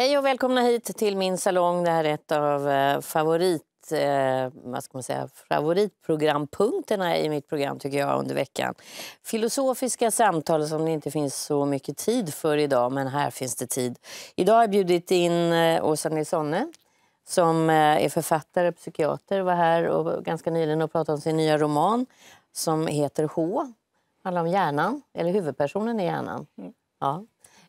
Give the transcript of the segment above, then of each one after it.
Hej och välkomna hit till min salong. Det här är ett av eh, favorit eh, vad ska man säga, favoritprogrampunkterna i mitt program tycker jag under veckan. Filosofiska samtal som det inte finns så mycket tid för idag, men här finns det tid. Idag har jag bjudit in eh, Åsa Nilssonne som eh, är författare och psykiater. var här och ganska nyligen och pratade om sin nya roman som heter H. handlar om hjärnan, eller huvudpersonen i hjärnan. Mm. Ja.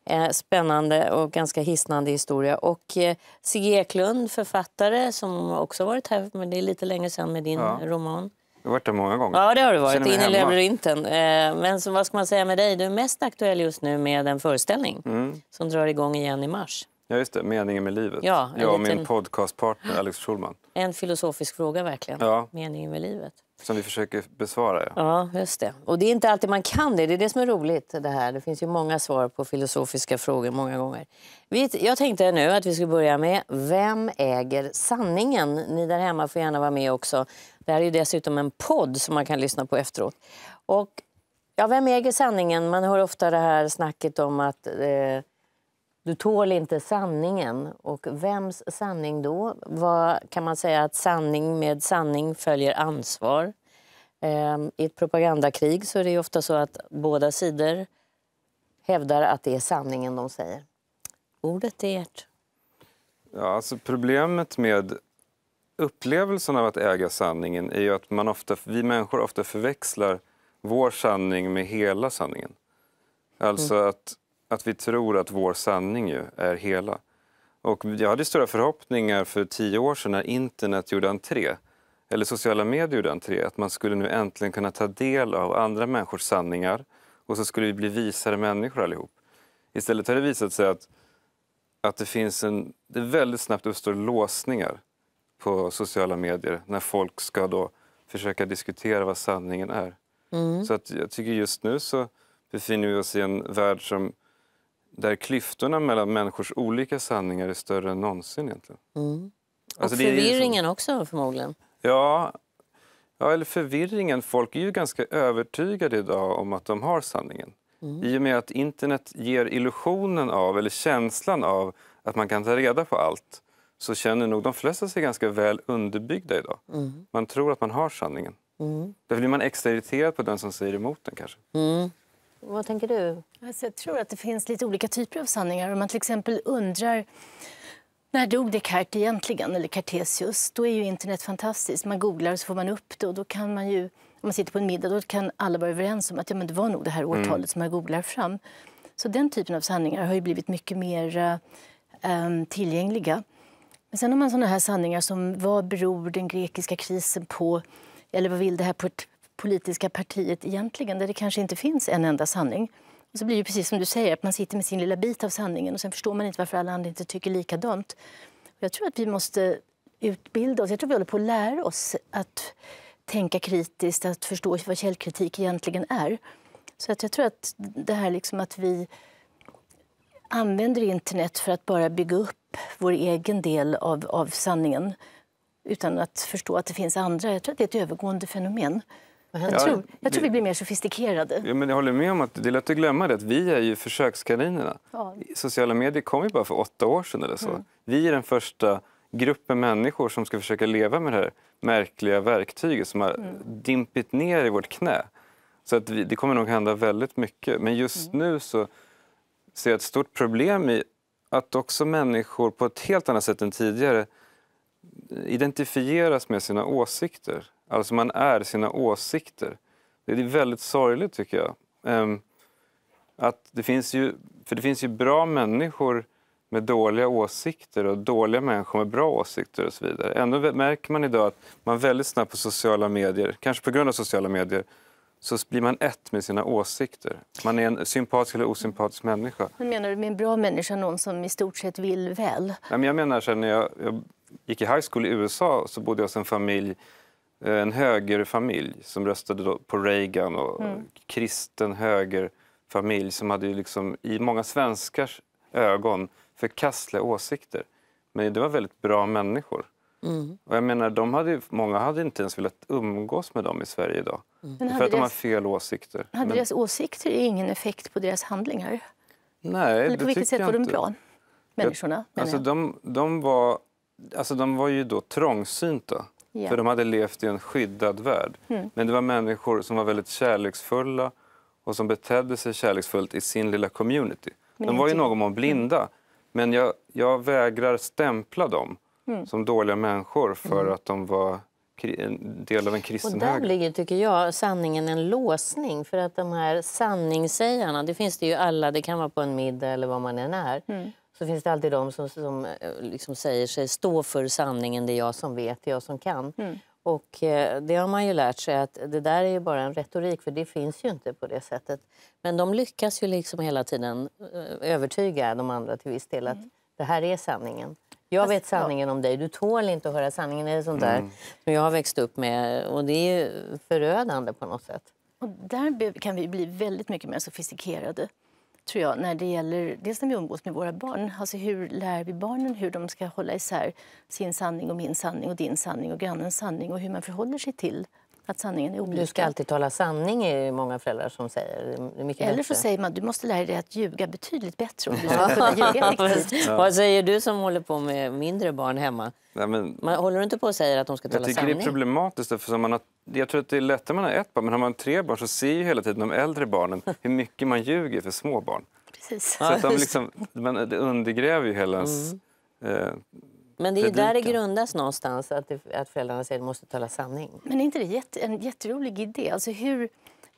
Eh, spännande och ganska hisnande historia. Och eh, Sigge Eklund, författare, som också varit här, men det är lite länge sedan med din ja. roman. Du har varit där många gånger. Ja, det har du varit. In i labyrinten. Eh, men så, vad ska man säga med dig? Du är mest aktuell just nu med en föreställning mm. som drar igång igen i mars. Ja, just det. Meningen med livet. Ja, jag och liten... min podcastpartner Alex Schulman. En filosofisk fråga verkligen. Ja. Meningen med livet. Som vi försöker besvara. Ja. ja, just det. Och det är inte alltid man kan det. Det är det som är roligt. Det här. Det finns ju många svar på filosofiska frågor många gånger. Jag tänkte nu att vi skulle börja med Vem äger sanningen? Ni där hemma får gärna vara med också. Det här är ju dessutom en podd som man kan lyssna på efteråt. Och ja, vem äger sanningen? Man hör ofta det här snacket om att eh, du tål inte sanningen. Och vems sanning då? Vad kan man säga att sanning med sanning följer ansvar? Ehm, I ett propagandakrig så är det ofta så att båda sidor hävdar att det är sanningen de säger. Ordet är ert. Ja, alltså problemet med upplevelsen av att äga sanningen är ju att man ofta, vi människor ofta förväxlar vår sanning med hela sanningen. Alltså mm. att att vi tror att vår sanning ju är hela. Och jag hade stora förhoppningar för tio år sedan när internet gjorde entré, eller sociala medier gjorde entré, att man skulle nu äntligen kunna ta del av andra människors sanningar och så skulle vi bli visare människor allihop. Istället har det visat sig att, att det finns en, det väldigt snabbt uppstår låsningar på sociala medier när folk ska då försöka diskutera vad sanningen är. Mm. Så att jag tycker just nu så befinner vi oss i en värld som där klyftorna mellan människors olika sanningar är större än någonsin. Egentligen. Mm. Alltså, och förvirringen som... också förmodligen. Ja, ja, eller förvirringen. Folk är ju ganska övertygade idag om att de har sanningen. Mm. I och med att internet ger illusionen av, eller känslan av, att man kan ta reda på allt så känner nog de flesta sig ganska väl underbyggda idag. Mm. Man tror att man har sanningen. Mm. Då blir man extra irriterad på den som säger emot den kanske. Mm. Vad tänker du? Alltså, jag tror att det finns lite olika typer av sanningar. Om man till exempel undrar när dog Descartes egentligen, eller Cartesius, då är ju internet fantastiskt. Man googlar och så får man upp det och då kan man ju, om man sitter på en middag, då kan alla vara överens om att ja, men det var nog det här mm. årtalet mm. som man googlar fram. Så den typen av sanningar har ju blivit mycket mer äh, tillgängliga. Men sen har man sådana här sanningar som vad beror den grekiska krisen på? Eller vad vill det här på politiska partiet egentligen, där det kanske inte finns en enda sanning. Och så blir det precis som du säger, att man sitter med sin lilla bit av sanningen och sen förstår man inte varför alla andra inte tycker likadant. Jag tror att vi måste utbilda oss, jag tror vi håller på att lära oss att tänka kritiskt, att förstå vad källkritik egentligen är. Så att jag tror att det här liksom att vi använder internet för att bara bygga upp vår egen del av, av sanningen utan att förstå att det finns andra. Jag tror att det är ett övergående fenomen. Jag, tror, jag tror vi blir mer sofistikerade. Ja, men jag håller med om att det är lätt att glömma det, att vi är ju försökskaninerna. Ja. Sociala medier kom ju bara för åtta år sedan eller så. Mm. Vi är den första gruppen människor som ska försöka leva med det här märkliga verktyget som har mm. dimpit ner i vårt knä. Så att vi, det kommer nog hända väldigt mycket. Men just mm. nu så ser jag ett stort problem i att också människor på ett helt annat sätt än tidigare identifieras med sina åsikter. Alltså man är sina åsikter. Det är väldigt sorgligt tycker jag. Ehm, att det finns ju, för det finns ju bra människor med dåliga åsikter och dåliga människor med bra åsikter och så vidare. Ändå märker man idag att man väldigt snabbt på sociala medier, kanske på grund av sociala medier, så blir man ett med sina åsikter. Man är en sympatisk eller osympatisk människa. Vad menar du med en bra människa? Någon som i stort sett vill väl? jag menar, så här, när jag, jag gick i high school i USA så bodde jag hos en familj Eh, en högerfamilj som röstade på Reagan och mm. kristen högerfamilj som hade liksom, i många svenskars ögon förkastliga åsikter. Men det var väldigt bra människor. Mm. Och jag menar, de hade, många hade inte ens velat umgås med dem i Sverige idag. Mm. För att de har fel åsikter. Hade Men... deras åsikter ingen effekt på deras handlingar? Nej, Eller på vilket sätt var de bra? Människorna, alltså, jag, alltså, de, de, var, alltså, de var ju då trångsynta. Yeah. För de hade levt i en skyddad värld. Mm. Men det var människor som var väldigt kärleksfulla och som betedde sig kärleksfullt i sin lilla community. Men de var ju någon mån blinda, mm. men jag, jag vägrar stämpla dem mm. som dåliga människor för mm. att de var del av en kristen Och där höger. ligger, tycker jag, sanningen en låsning. För att de här sanningssägarna, det finns det ju alla, det kan vara på en middag eller var man än är. Mm så finns det alltid de som, som eh, liksom säger sig stå för sanningen, det är jag som vet, det är jag som kan. Mm. Och eh, det har man ju lärt sig att det där är ju bara en retorik, för det finns ju inte på det sättet. Men de lyckas ju liksom hela tiden eh, övertyga de andra till viss del att mm. det här är sanningen. Jag vet sanningen om dig, du tål inte att höra sanningen. Det är sånt där mm. som jag har växt upp med och det är ju förödande på något sätt. Och där kan vi bli väldigt mycket mer sofistikerade tror jag, när det gäller dels när vi umgås med våra barn. Alltså hur lär vi barnen hur de ska hålla isär sin sanning och min sanning och din sanning och grannens sanning och hur man förhåller sig till att sanningen är olika. Du ska alltid tala sanning, är många föräldrar som säger. Eller bättre. så säger man att du måste lära dig att ljuga betydligt bättre om du ska ljuga Vad säger du som håller på med mindre barn hemma? Nej, men, man håller du inte på att säga att de ska tala sanning? Jag tycker det är problematiskt. För man har, jag tror att det är lättare man har ett barn, men har man tre barn så ser ju hela tiden de äldre barnen hur mycket man ljuger för små barn. Precis. Så att de liksom, man, det undergräver ju hela ens... Mm. Eh, men det är där det grundas någonstans, att, det, att föräldrarna säger att de måste tala sanning. Men är inte det jätte, en jätterolig idé? Alltså hur,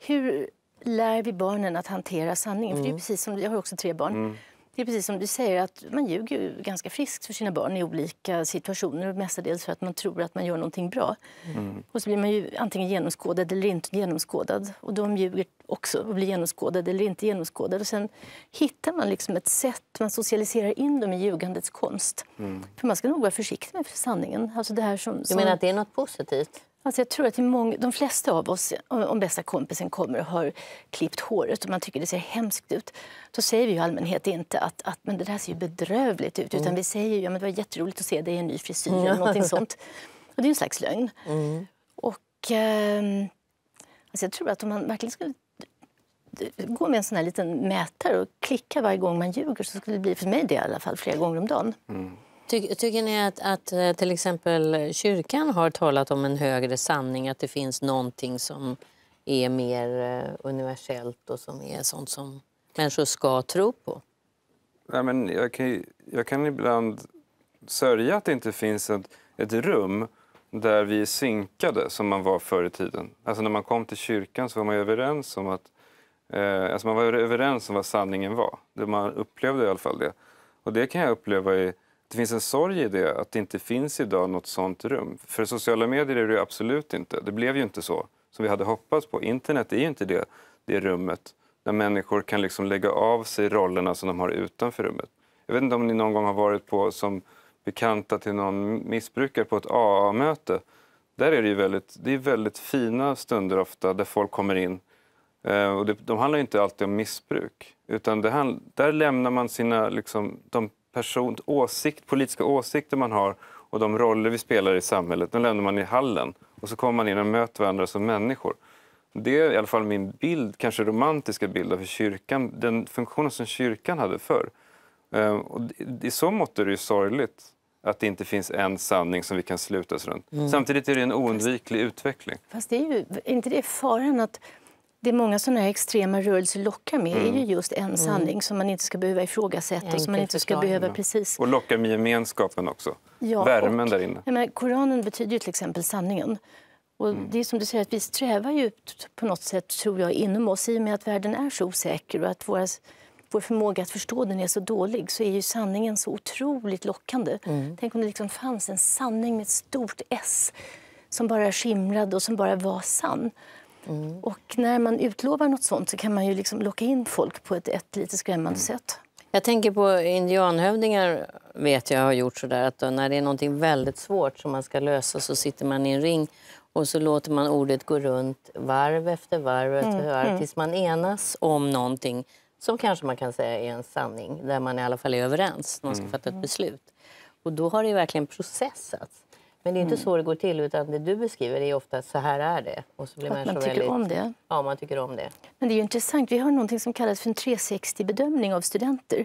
hur lär vi barnen att hantera sanningen? Mm. För det är mm. precis som, jag har också tre barn. Mm. Det är precis som du säger, att man ljuger ganska friskt för sina barn i olika situationer, mestadels för att man tror att man gör någonting bra. Mm. Och så blir man ju antingen genomskådad eller inte genomskådad. Och de ljuger också och blir genomskådade eller inte genomskådade. Och sen hittar man liksom ett sätt, man socialiserar in dem i ljugandets konst. Mm. För man ska nog vara försiktig med sanningen. Alltså det här som, som... Du menar att det är något positivt? Alltså jag tror att många, de flesta av oss, om bästa kompisen kommer och har klippt håret och man tycker det ser hemskt ut, då säger vi i allmänhet inte att, att men det där ser ju bedrövligt ut, mm. utan vi säger ju ja, det var jätteroligt att se dig i en ny frisyr mm. eller någonting sånt. Och det är en slags lögn. Mm. Och eh, alltså jag tror att om man verkligen skulle gå med en sån här liten mätare och klicka varje gång man ljuger så skulle det bli, för mig det i alla fall, flera gånger om dagen. Mm. Ty, tycker ni att, att, eh, till exempel kyrkan har talat om en högre sanning, att det finns någonting som är mer eh, universellt och som är sånt som människor ska tro på? Nej, men jag, kan, jag kan ibland sörja att det inte finns ett, ett rum där vi är synkade som man var förr i tiden. Alltså när man kom till kyrkan så var man överens om att eh, alltså man var överens om vad sanningen var. Det man upplevde i alla fall det. Och det kan jag uppleva i det finns en sorg i det, att det inte finns idag något sånt rum. För sociala medier är det absolut inte. Det blev ju inte så som vi hade hoppats på. Internet är ju inte det, det rummet där människor kan liksom lägga av sig rollerna som de har utanför rummet. Jag vet inte om ni någon gång har varit på som bekanta till någon missbrukare på ett AA-möte. Där är det ju väldigt, det är väldigt fina stunder ofta där folk kommer in. Eh, och det, de handlar ju inte alltid om missbruk. Utan det handl, där lämnar man sina, liksom, de person, åsikt, politiska åsikter man har och de roller vi spelar i samhället, de lämnar man i hallen. Och så kommer man in och möter varandra som människor. Det är i alla fall min bild, kanske romantiska bild av kyrkan, den funktionen som kyrkan hade förr. Ehm, och I så mått är det ju sorgligt att det inte finns en sanning som vi kan slutas runt. Mm. Samtidigt är det en oundviklig fast, utveckling. Fast det är ju inte det faran att det många sådana här extrema rörelser lockar med mm. är ju mm. just en mm. sanning mm. som man inte ska behöva ifrågasätta. Och som man inte ska behöva precis... Och lockar med gemenskapen också. Ja, Värmen och, där inne. Men, Koranen betyder ju till exempel sanningen. Och mm. det är som du säger att vi strävar ju på något sätt, tror jag, inom oss. I och med att världen är så osäker och att våra, vår förmåga att förstå den är så dålig så är ju sanningen så otroligt lockande. Mm. Tänk om det liksom fanns en sanning med ett stort S som bara skimrade och som bara var sann. Mm. Och när man utlovar nåt sånt så kan man ju liksom locka in folk på ett, ett lite skrämmande mm. sätt. Jag tänker på indianhövdingar vet jag har gjort sådär att då, när det är nåt väldigt svårt som man ska lösa så sitter man i en ring och så låter man ordet gå runt varv efter varv efter mm. mm. tills man enas om någonting som kanske man kan säga är en sanning där man i alla fall är överens, man ska mm. fatta ett beslut. Och då har det verkligen processats. Men det är inte mm. så det går till, utan det du beskriver är ofta så här är det. Och så blir att man tycker väldigt... om det. Ja, man tycker om det. Men det är intressant, vi har något som kallas för en 360-bedömning av studenter.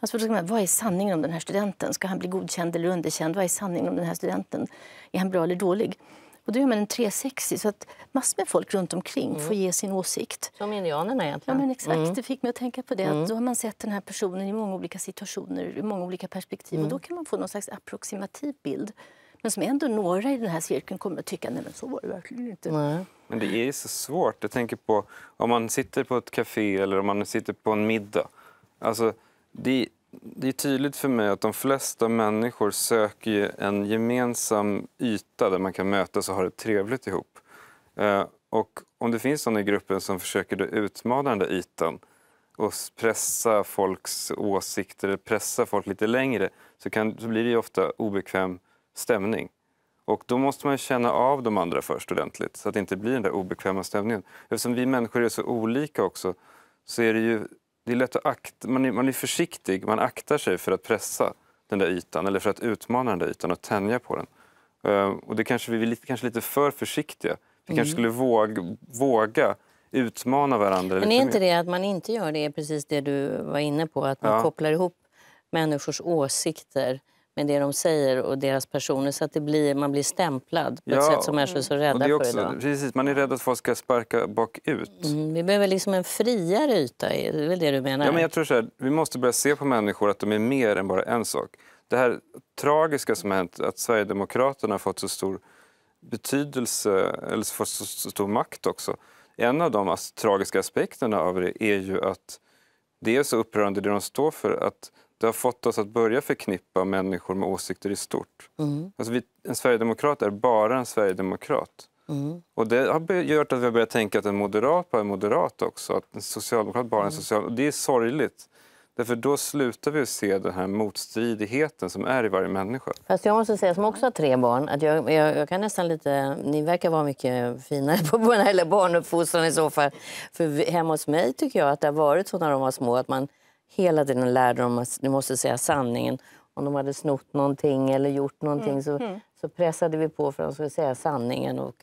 Alltså, vad är sanningen om den här studenten? Ska han bli godkänd eller underkänd? Vad är sanningen om den här studenten? Är han bra eller dålig? Och då gör man en 360 så att massor med folk runt omkring mm. får ge sin åsikt. Som indianerna egentligen. Ja men exakt, mm. det fick mig att tänka på det. Mm. Att då har man sett den här personen i många olika situationer, i många olika perspektiv. Och mm. då kan man få någon slags approximativ bild men som ändå några i den här cirkeln kommer att tycka nej men så var det verkligen inte. Nej. Men det är så svårt. Jag tänker på om man sitter på ett café eller om man sitter på en middag. Alltså, det, det är tydligt för mig att de flesta människor söker en gemensam yta där man kan mötas och ha det trevligt ihop. Eh, och om det finns sådana i gruppen som försöker utmana den där ytan och pressa folks åsikter, pressa folk lite längre, så, kan, så blir det ofta obekvämt stämning. Och då måste man känna av de andra först ordentligt så att det inte blir den där obekväma stämningen. Eftersom vi människor är så olika också så är det ju det är lätt att akta, man, är, man är försiktig, man aktar sig för att pressa den där ytan eller för att utmana den där ytan och tänja på den. Ehm, och det kanske vi är lite, kanske lite för försiktiga. Vi mm. kanske skulle våga, våga utmana varandra. Men är inte mer. det att man inte gör det är precis det du var inne på, att man ja. kopplar ihop människors åsikter med det de säger och deras personer så att det blir, man blir stämplad på ja, ett sätt som är så rädda är också, för idag. Precis, man är rädd att folk ska sparka bakut. Mm, vi behöver liksom en friare yta, det är väl det du menar? Ja, men jag tror så här, vi måste börja se på människor att de är mer än bara en sak. Det här tragiska som har hänt, att Sverigedemokraterna har fått så stor betydelse, eller fått så stor makt också. En av de tragiska aspekterna av det är ju att det är så upprörande det de står för att det har fått oss att börja förknippa människor med åsikter i stort. Mm. Alltså vi, en sverigedemokrat är bara en sverigedemokrat. Mm. Och det har gjort att vi har börjat tänka att en moderat bara är moderat också. Att en socialdemokrat bara är en mm. social... Och det är sorgligt. Därför då slutar vi att se den här motstridigheten som är i varje människa. Fast jag måste säga, som också har tre barn, att jag, jag, jag kan nästan lite... Ni verkar vara mycket finare på eller barnuppfostran i så fall. För hemma hos mig tycker jag att det har varit så när de var små att man hela tiden lärde dem att du måste säga sanningen. Om de hade snott någonting eller gjort någonting mm. Så, mm. så pressade vi på för att de skulle säga sanningen. Och,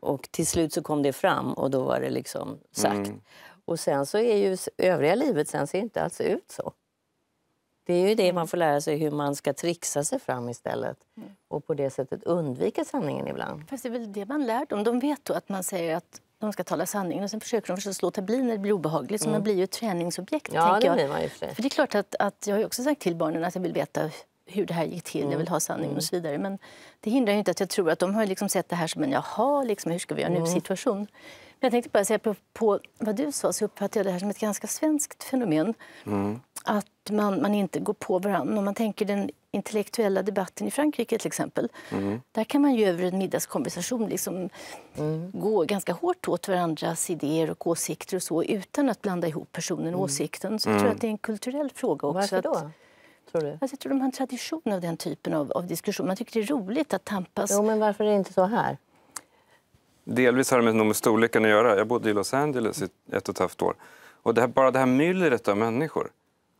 och till slut så kom det fram och då var det liksom sagt. Mm. Och sen så är ju övriga livet sen ser inte alls ut så. Det är ju det man mm. får lära sig hur man ska trixa sig fram istället mm. och på det sättet undvika sanningen ibland. Fast det är väl det man lär dem. De vet då att man säger att de ska tala sanning. Och sen försöker de förstås bli när det blir obehagligt. Så mm. man blir ju ett träningsobjekt. Ja, tänker jag. För det är klart att, att jag har också sagt till barnen att jag vill veta hur det här gick till, mm. jag vill ha sanningen och mm. så vidare. Men det hindrar inte att jag tror att de har liksom sett det här som en jaha, liksom, hur ska vi göra nu mm. situation. Men jag tänkte bara säga på, på vad du sa så uppfattar jag det här som ett ganska svenskt fenomen. Mm. Att man, man inte går på varandra. Om man tänker den intellektuella debatten i Frankrike till exempel. Mm. Där kan man ju över en middagskonversation liksom mm. gå ganska hårt åt varandras idéer och åsikter och så utan att blanda ihop personen och mm. åsikten. Så jag mm. tror att det är en kulturell fråga också. Varför då? Tror du? Alltså, jag tror de har en tradition av den typen av, av diskussion. Man tycker det är roligt att tampas. Jo, men varför är det inte så här? Delvis har det med, nog med storleken att göra. Jag bodde i Los Angeles i ett och ett halvt år. Och det här, bara det här myllret av människor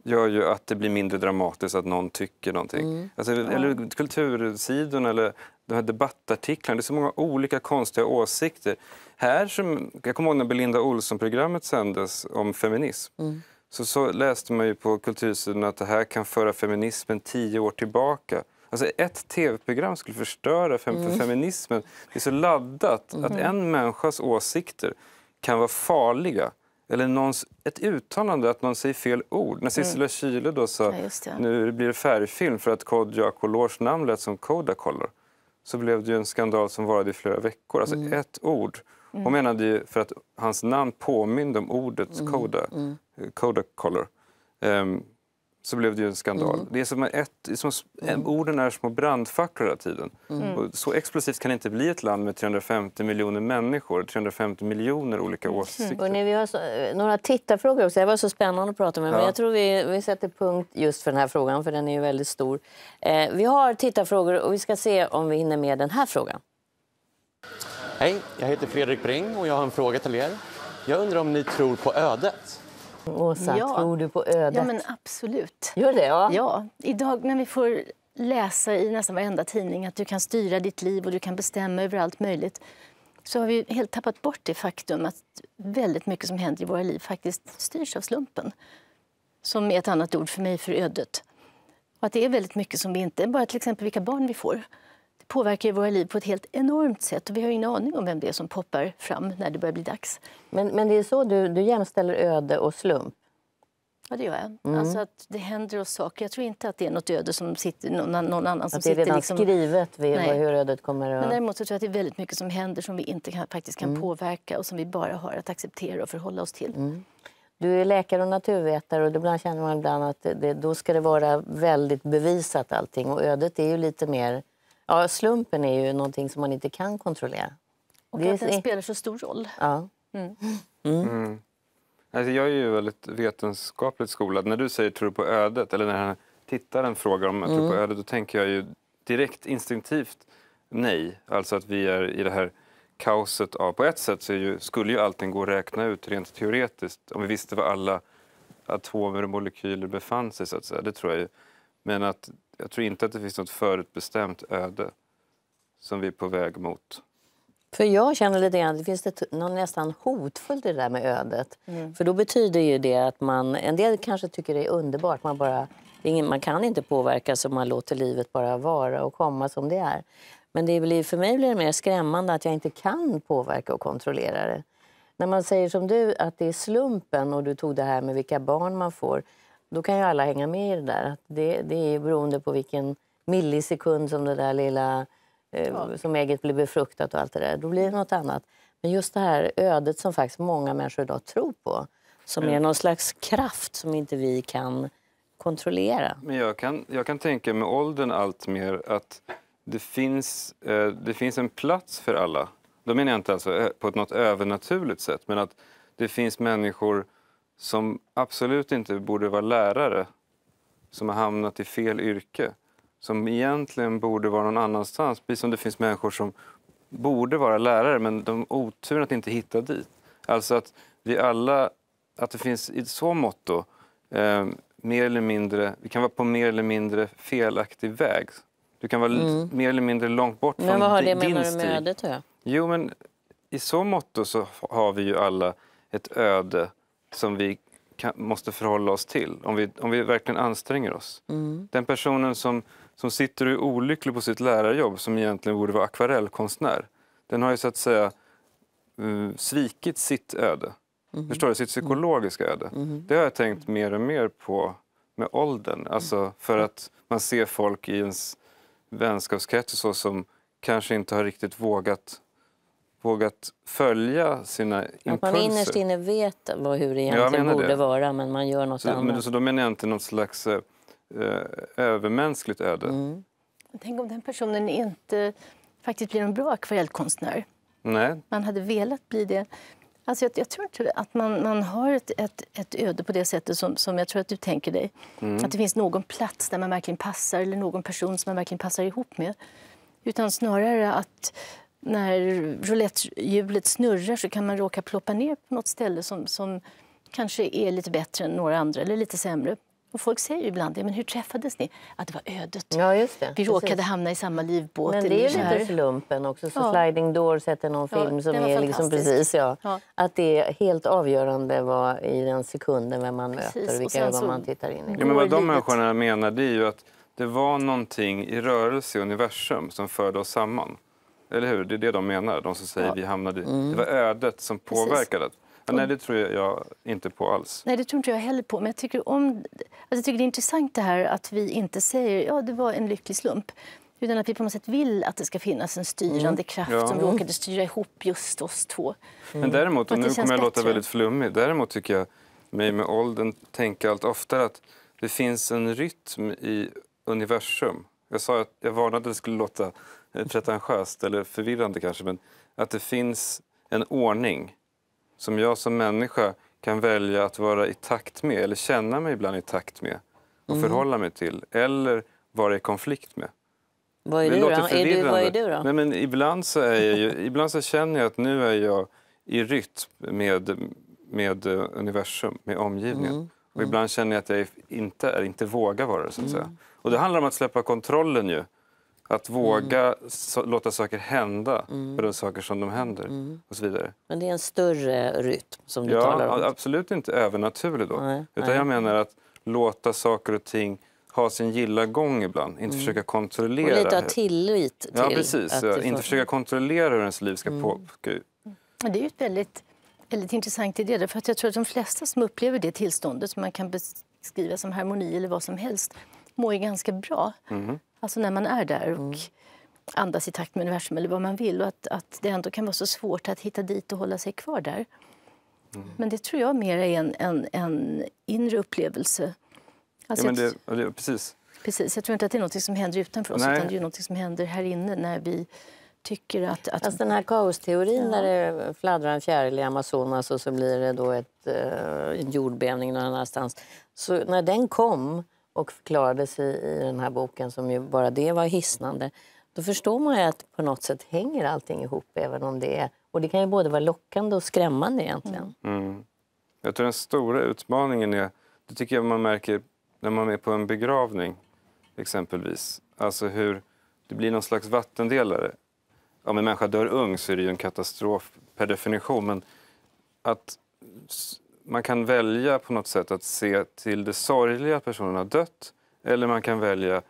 gör ju att det blir mindre dramatiskt att någon tycker någonting. Mm. Alltså, ja. Eller kultursidorna eller de här debattartiklarna. Det är så många olika konstiga åsikter. Här som, jag kommer ihåg när Belinda Olsson-programmet sändes om feminism. Mm så, så läste man ju på Kultursidorna att det här kan föra feminismen tio år tillbaka. Alltså ett tv-program skulle förstöra fem mm. för feminismen. Det är så laddat mm. att en människas åsikter kan vara farliga. Eller någons, ett uttalande att någon säger fel ord. När Sissela mm. Kyle då sa ja, det. nu blir det färgfilm för att Kodjak och Lors namn lät som Kodakollar så blev det en skandal som varade i flera veckor. Alltså mm. ett ord hon mm. menade ju, för att hans namn påminde om ordet mm. Koda, mm. Koda eh, Color, um, så blev det ju en skandal. Mm. Det är som ett, som, mm. Eh, orden är små brandfacklor hela tiden. Mm. så explosivt kan det inte bli ett land med 350 miljoner människor, 350 miljoner olika mm. åsikter. Mm. vi har så, eh, några tittarfrågor också. Det var så spännande att prata med. Ja. Men jag tror vi, vi sätter punkt just för den här frågan, för den är ju väldigt stor. Eh, vi har tittarfrågor och vi ska se om vi hinner med den här frågan. Hej, jag heter Fredrik Bring och jag har en fråga till er. Jag undrar om ni tror på ödet? Åsa, ja. tror du på ödet? Ja, men absolut. Gör det? Ja. ja. Idag när vi får läsa i nästan varenda tidning att du kan styra ditt liv och du kan bestämma över allt möjligt så har vi helt tappat bort det faktum att väldigt mycket som händer i våra liv faktiskt styrs av slumpen, som är ett annat ord för mig för ödet. Och att det är väldigt mycket som vi inte, bara till exempel vilka barn vi får, påverkar ju våra liv på ett helt enormt sätt. Vi har ingen aning om vem det är som poppar fram när det börjar bli dags. Men, men det är så du, du jämställer öde och slump? Ja, det gör jag. Mm. Alltså att det händer oss saker. Jag tror inte att det är något öde som sitter någon, någon annan som att det är redan liksom... skrivet vid Nej. hur ödet kommer att... Men däremot så tror jag att det är väldigt mycket som händer som vi inte kan, faktiskt kan mm. påverka och som vi bara har att acceptera och förhålla oss till. Mm. Du är läkare och naturvetare och ibland känner man ibland att det, då ska det vara väldigt bevisat allting och ödet är ju lite mer Ja, slumpen är ju någonting som man inte kan kontrollera. Och det att den är... spelar så stor roll. Ja. Mm. mm. Mm. Alltså jag är ju väldigt vetenskapligt skolad. När du säger tro på ödet, eller när tittaren frågar om jag tror på mm. ödet, då tänker jag ju direkt instinktivt nej. Alltså att vi är i det här kaoset av... På ett sätt så ju, skulle ju allting gå att räkna ut rent teoretiskt om vi visste var alla atomer och molekyler befann sig. Så att säga. Det tror jag ju. Men att, jag tror inte att det finns något förutbestämt öde som vi är på väg mot. För jag känner lite grann, det finns det något nästan hotfullt i det där med ödet. Mm. För då betyder ju det att man, en del kanske tycker det är underbart, man, bara, ingen, man kan inte påverka så man låter livet bara vara och komma som det är. Men det blir, för mig blir det mer skrämmande att jag inte kan påverka och kontrollera det. När man säger som du, att det är slumpen och du tog det här med vilka barn man får då kan ju alla hänga med i det där. Att det, det är beroende på vilken millisekund som det där lilla eh, som ägget blir befruktat och allt det där. Då blir det något annat. Men just det här ödet som faktiskt många människor idag tror på som mm. är någon slags kraft som inte vi kan kontrollera. Men jag kan, jag kan tänka med åldern allt mer att det finns, eh, det finns en plats för alla. Då menar jag inte alltså eh, på något övernaturligt sätt, men att det finns människor som absolut inte borde vara lärare, som har hamnat i fel yrke, som egentligen borde vara någon annanstans, precis som det finns människor som borde vara lärare men de har att inte hitta dit. Alltså att vi alla, att det finns i så mått då, eh, mer eller mindre, vi kan vara på mer eller mindre felaktig väg. Du kan vara mm. mer eller mindre långt bort men från din stig. Men vad har det menar med ödet? Jo, men i så mått då så har vi ju alla ett öde som vi kan, måste förhålla oss till, om vi, om vi verkligen anstränger oss. Mm. Den personen som, som sitter och är olycklig på sitt lärarjobb, som egentligen borde vara akvarellkonstnär, den har ju så att säga uh, svikit sitt öde. Mm. Förstår du? Sitt psykologiska öde. Mm. Det har jag tänkt mer och mer på med åldern. Alltså mm. för att man ser folk i ens vänskapskrets så som kanske inte har riktigt vågat vågat följa sina impulser. man innerst inne vet vad, hur det egentligen borde det. vara, men man gör något så, annat. Men, så då menar jag inte något slags eh, eh, övermänskligt öde. Mm. Tänk om den personen inte faktiskt blir en bra akvarellkonstnär. Nej. Man hade velat bli det. Alltså jag, jag tror inte att man, man har ett, ett, ett, öde på det sättet som, som jag tror att du tänker dig. Mm. Att det finns någon plats där man verkligen passar eller någon person som man verkligen passar ihop med. Utan snarare att när roulettehjulet snurrar så kan man råka ploppa ner på nåt ställe som, som kanske är lite bättre än några andra, eller lite sämre. Och folk säger ibland det, men hur träffades ni? Att det var ödet. Ja, just det. Vi råkade Precis. hamna i samma livbåt. Men det är här. lite slumpen också. Så ja. Sliding Doors hette någon film ja, som är liksom precis, ja. ja. Att det är helt avgörande vad, i den sekunden vem man precis. möter vilka ögon man tittar in i. Ja, men vad de människorna menar är ju att det var någonting i rörelse i universum som förde oss samman. Eller hur? Det är det de menar, de som säger ja. vi hamnade mm. Det var ödet som påverkade. Ja, nej, det tror jag inte på alls. Nej, det tror inte jag heller på. Men jag tycker, om, alltså jag tycker det är intressant det här att vi inte säger ja det var en lycklig slump. Utan att vi på något sätt vill att det ska finnas en styrande mm. kraft ja. som mm. råkade styra ihop just oss två. Mm. Men däremot, och nu kommer jag att låta väldigt flummig, däremot tycker jag mig med åldern tänka allt oftare att det finns en rytm i universum. Jag sa att jag varnade att det skulle låta Eh, pretentiöst eller förvirrande kanske, men att det finns en ordning som jag som människa kan välja att vara i takt med eller känna mig ibland i takt med och mm. förhålla mig till eller vara i konflikt med. Vad är, det du, låter då? Är du, vad är du då? Nej, men ibland, så är jag ju, ibland så känner jag att nu är jag i rytm med, med eh, universum, med omgivningen. Mm. Och mm. ibland känner jag att jag inte, inte vågar vara det. Så att mm. säga. Och det handlar om att släppa kontrollen ju. Att mm. våga mm. so låta saker hända mm. på de saker som de händer. Mm. och så vidare. Men det är en större rytm som du ja, talar om? Absolut inte övernaturlig då. Nej, utan nej. jag menar att låta saker och ting ha sin gilla gång ibland. Inte mm. försöka kontrollera. Och lite av tillit till. Ja, precis. Ja. Inte försöka kontrollera hur ens liv ska mm. pågå. Det är ju ett väldigt, väldigt intressant idé. För att jag tror att de flesta som upplever det tillståndet som man kan beskriva som harmoni eller vad som helst mår ju ganska bra. Mm. Alltså när man är där och mm. andas i takt med universum eller vad man vill. Och att, att det ändå kan vara så svårt att hitta dit och hålla sig kvar där. Mm. Men det tror jag mer är en, en, en inre upplevelse. Alltså ja, men det, det, precis. precis. Jag tror inte att det är något som händer utanför oss, Nej. utan det är något som händer här inne när vi tycker att... att... Alltså den här kaosteorin ja. när det fladdrar en fjäril i Amazonas och så blir det då ett, en eh, jordbävning någon annanstans. Så när den kom och förklarades i, i den här boken, som ju bara det var hisnande, då förstår man ju att på något sätt hänger allting ihop. även om det är, Och det kan ju både vara lockande och skrämmande egentligen. Mm. mm. Jag tror den stora utmaningen är, det tycker jag man märker när man är på en begravning exempelvis, alltså hur det blir någon slags vattendelare. Om en människa dör ung så är det ju en katastrof per definition, men att man kan välja på något sätt att se till det sorgliga att personen har dött eller man kan välja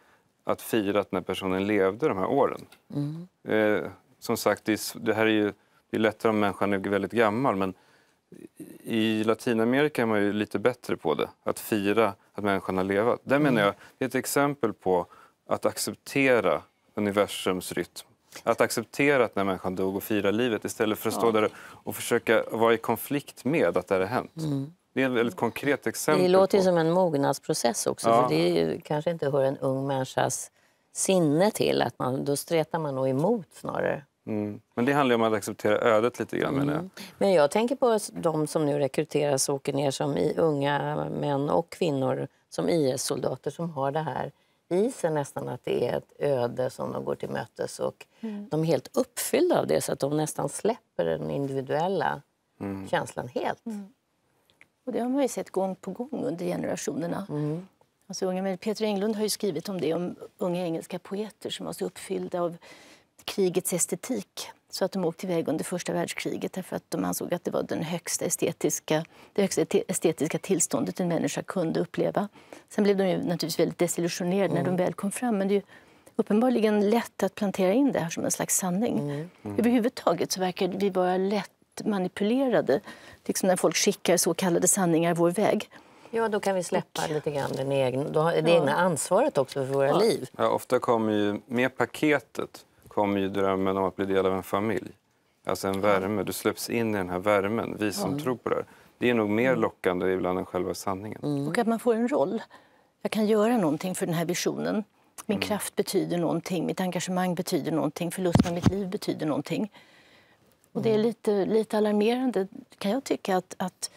att fira att när personen levde de här åren. Mm. Eh, som sagt, det, här är ju det är lättare om människan är väldigt gammal men i Latinamerika är man ju lite bättre på det, att fira att människan har levat. Det menar mm. jag det är ett exempel på att acceptera universums rytm att acceptera att den människan dog och fira livet istället för att stå ja. där och försöka vara i konflikt med att det har hänt. Mm. Det är ett väldigt konkret exempel. Det låter på... som en mognadsprocess också. Ja. För det ju, kanske inte hör en ung människas sinne till. Att man, då stretar man nog emot snarare. Mm. Men det handlar om att acceptera ödet lite grann mm. jag. Men jag tänker på de som nu rekryteras och åker ner som i, unga män och kvinnor som IS-soldater som har det här i sig nästan att det är ett öde som de går till mötes och mm. de är helt uppfyllda av det så att de nästan släpper den individuella mm. känslan helt. Mm. Och det har man ju sett gång på gång under generationerna. Mm. Alltså, unga, men Peter Englund har skrivit om det, om unga engelska poeter som var så uppfyllda av krigets estetik så att de åkte iväg under första världskriget därför att de ansåg att det var den högsta estetiska, det högsta estetiska tillståndet en människa kunde uppleva. Sen blev de ju naturligtvis väldigt desillusionerade mm. när de mm. väl kom fram men det är uppenbarligen lätt att plantera in det här som en slags sanning. Mm. Mm. Överhuvudtaget så verkar vi vara lätt manipulerade liksom när folk skickar så kallade sanningar vår väg. Ja, då kan vi släppa lite grann den egna, det ja. egna ansvaret också för våra ja. liv. Ja, ofta kommer ju med paketet kom ju drömmen om att bli del av en familj. Alltså en värme. Du släpps in i den här värmen, vi som mm. tror på det här. Det är nog mer mm. lockande ibland än själva sanningen. Mm. Och att man får en roll. Jag kan göra någonting för den här visionen. Min mm. kraft betyder någonting, mitt engagemang betyder någonting, förlusten av mitt liv betyder någonting. Och det är mm. lite, lite alarmerande, kan jag tycka, att, att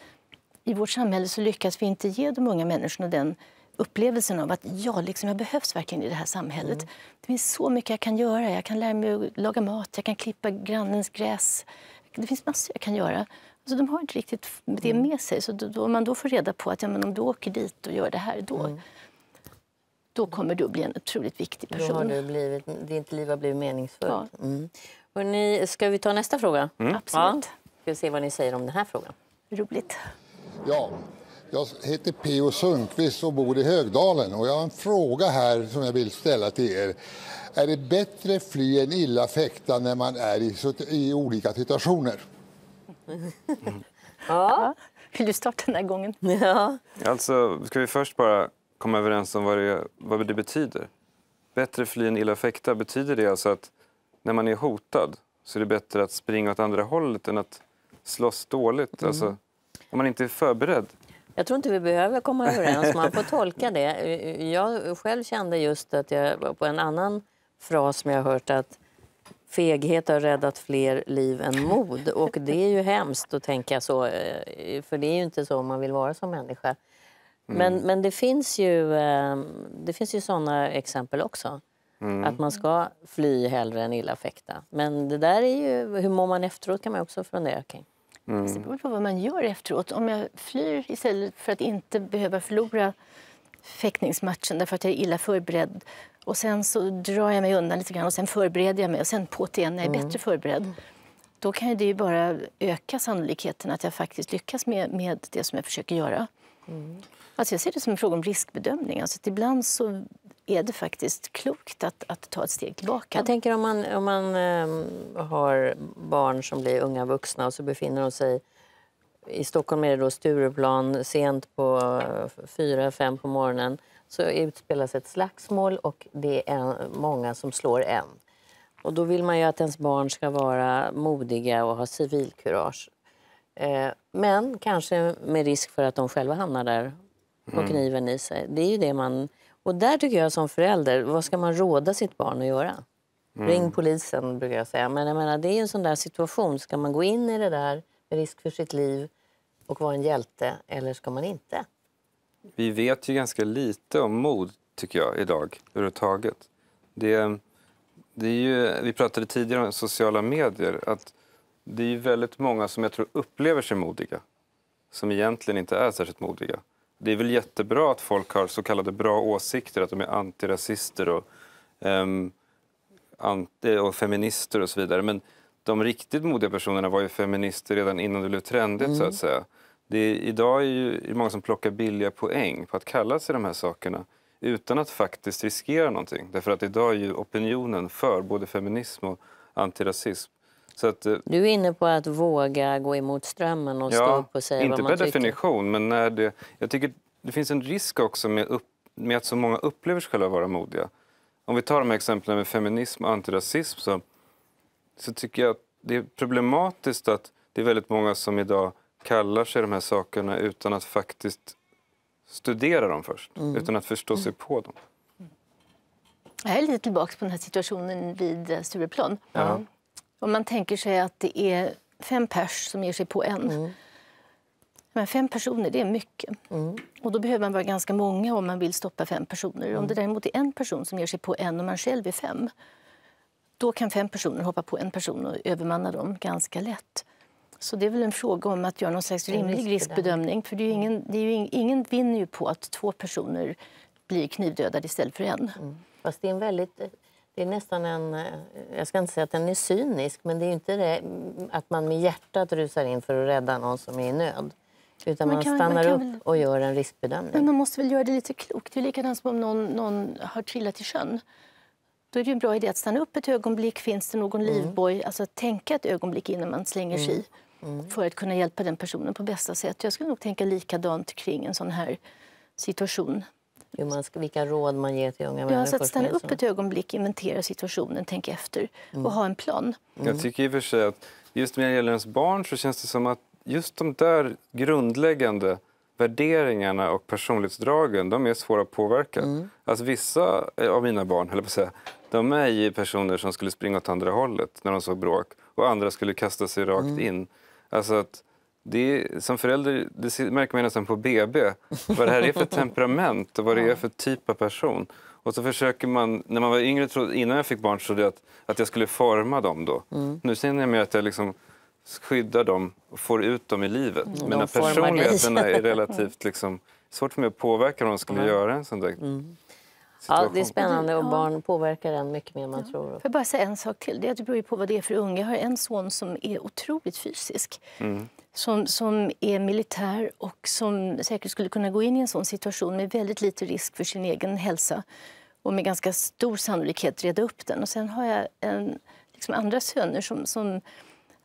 i vårt samhälle så lyckas vi inte ge de unga människorna den upplevelsen av att ja, liksom, jag behövs verkligen i det här samhället. Mm. Det finns så mycket jag kan göra. Jag kan lära mig att laga mat, jag kan klippa grannens gräs. Det finns massor jag kan göra. Alltså, de har inte riktigt det mm. med sig. Så då, då, om man då får reda på att ja, men om du åker dit och gör det här, då, mm. då kommer du att bli en otroligt viktig person. Då har du blivit, ditt liv har blivit meningsfullt. Ja. Mm. Ni, ska vi ta nästa fråga? Mm. Absolut. Ja. Ska vi se vad ni säger om den här frågan. Roligt. Ja, jag heter P.O. Sundqvist och bor i Högdalen och jag har en fråga här som jag vill ställa till er. Är det bättre fly än illa fäkta när man är i, i olika situationer? Ja. Vill du starta den här gången? Ja. Alltså, ska vi först bara komma överens om vad det, vad det betyder? Bättre fly än illa fäkta, betyder det alltså att när man är hotad så är det bättre att springa åt andra hållet än att slåss dåligt? Mm. Alltså, om man inte är förberedd? Jag tror inte vi behöver komma överens, man får tolka det. Jag själv kände just att jag på en annan fras som jag hört att feghet har räddat fler liv än mod. Och det är ju hemskt att tänka så, eh, för det är ju inte så man vill vara som människa. Mm. Men, mm. men det finns ju, ehm, det finns ju sådana exempel också. Mm. Att man ska fly hellre än illa fäkta. Men det där är ju, hur mår man efteråt kan man också fundera kring. Mm. det beror på vad man gör efteråt. Om jag flyr istället för att inte behöva förlora fäktningsmatchen därför att jag är illa förberedd och sen så drar jag mig undan lite grann och sen förbereder jag mig och sen på igen när jag är mm. bättre förberedd. Då kan det ju bara öka sannolikheten att jag faktiskt lyckas med, med det som jag försöker göra. Mm. Alltså jag ser det som en fråga om riskbedömning. Alltså ibland så är det faktiskt klokt att, att ta ett steg tillbaka. Jag tänker om man, om man ehm, har barn som blir unga vuxna och så befinner de sig i Stockholm är det då Stureplan sent på eh, fyra, fem på morgonen. Så utspelas ett slagsmål och det är många som slår en. Och då vill man ju att ens barn ska vara modiga och ha civilkurage. Eh, men kanske med risk för att de själva hamnar där och mm. kniven i sig. Det är ju det man... Och där tycker jag som förälder, vad ska man råda sitt barn att göra? Mm. Ring polisen brukar jag säga. Men jag menar, det är en sån där situation. Ska man gå in i det där med risk för sitt liv och vara en hjälte eller ska man inte? Vi vet ju ganska lite om mod tycker jag idag överhuvudtaget. Det, det är ju, vi pratade tidigare om sociala medier. att Det är väldigt många som jag tror upplever sig modiga som egentligen inte är särskilt modiga det är väl jättebra att folk har så kallade bra åsikter, att de är antirasister och, um, anti och feminister och så vidare. Men de riktigt modiga personerna var ju feminister redan innan det blev trendigt mm. så att mm. säga. Det är, idag är ju många som plockar billiga poäng på att kalla sig de här sakerna utan att faktiskt riskera någonting. Därför att idag är ju opinionen för både feminism och antirasism att, eh, du är inne på att våga gå emot strömmen och stå upp och säga vad man tycker. Inte per definition, men när det, jag tycker det finns en risk också med, upp, med att så många upplever sig själva vara modiga. Om vi tar de här exemplen med feminism och antirasism så, så tycker jag att det är problematiskt att det är väldigt många som idag kallar sig de här sakerna utan att faktiskt studera dem först, mm. utan att förstå sig på dem. Jag är lite tillbaka på den här situationen vid Stureplan. Ja. Om man tänker sig att det är fem pers som ger sig på en. Mm. Men fem personer, det är mycket. Mm. Och då behöver man vara ganska många om man vill stoppa fem personer. Mm. Om det däremot är en person som ger sig på en och man själv är fem, då kan fem personer hoppa på en person och övermanna dem ganska lätt. Så det är väl en fråga om att göra någon slags rimlig riskbedömning. För det är ingen, det är ingen, ingen vinner ju på att två personer blir knivdödade istället för en. Mm. Fast det är en väldigt det är nästan en, eh, jag ska inte säga att den är cynisk, men det är inte det att man med hjärtat rusar in för att rädda någon som är i nöd. Utan man, man stannar man upp väl, och gör en riskbedömning. Men man måste väl göra det lite klokt. Det är likadant som om någon, någon har trillat i sjön. Då är det en bra idé att stanna upp ett ögonblick. Finns det någon mm. livboj? Alltså tänka ett ögonblick innan man slänger sig mm. Mm. För att kunna hjälpa den personen på bästa sätt. Jag skulle nog tänka likadant kring en sån här situation hur man ska, vilka råd man ger till unga ja, människor. Så att stanna upp ett ögonblick, inventera situationen, tänk efter mm. och ha en plan. Mm. Jag tycker i och för sig att just när det gäller ens barn så känns det som att just de där grundläggande värderingarna och personlighetsdragen de är svåra att påverka. Mm. Alltså vissa eh, av mina barn, höll på att säga, de är ju personer som skulle springa åt andra hållet när de såg bråk och andra skulle kasta sig rakt mm. in. Alltså att är, som förälder det märker man nästan på BB vad det här är för temperament och vad det är för typ av person. Och så försöker man, när man var yngre, innan jag fick barn, trodde jag att, att jag skulle forma dem då. Mm. Nu känner jag mig att jag liksom skyddar dem och får ut dem i livet. Mm, Mina personligheterna är relativt liksom, svårt för mig att påverka vad de skulle mm. göra en sån där mm. Ja, det är spännande och barn påverkar en mycket mer än man ja. tror. Får bara säga en sak till? Det beror på vad det är för unga. Jag har en son som är otroligt fysisk. Mm. Som, som är militär och som säkert skulle kunna gå in i en sån situation med väldigt lite risk för sin egen hälsa och med ganska stor sannolikhet reda upp den. Och sen har jag en, liksom andra söner som, som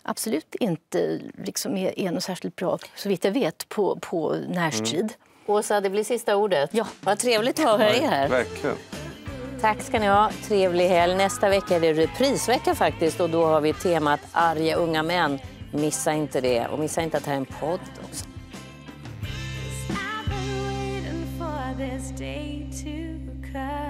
absolut inte liksom är, är något särskilt bra, så vitt jag vet, på, på närstrid. Mm. Åsa, det blir sista ordet. Ja. Vad trevligt att ha er här. Verkligen. Tack ska ni ha. Trevlig helg. Nästa vecka är det reprisvecka faktiskt och då har vi temat arga unga män. Missa inte det och missa inte att det här är en podd också. this day to come.